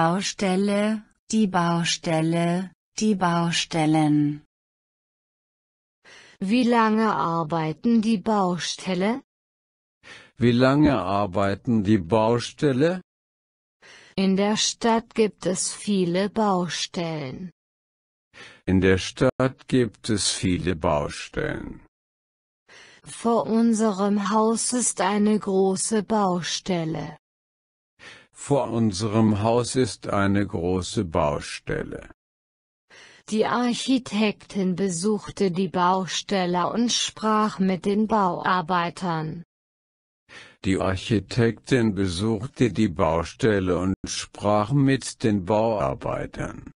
Baustelle, die Baustelle, die Baustellen. Wie lange arbeiten die Baustelle? Wie lange arbeiten die Baustelle? In der Stadt gibt es viele Baustellen. In der Stadt gibt es viele Baustellen. Vor unserem Haus ist eine große Baustelle. Vor unserem Haus ist eine große Baustelle. Die Architektin besuchte die Baustelle und sprach mit den Bauarbeitern. Die Architektin besuchte die Baustelle und sprach mit den Bauarbeitern.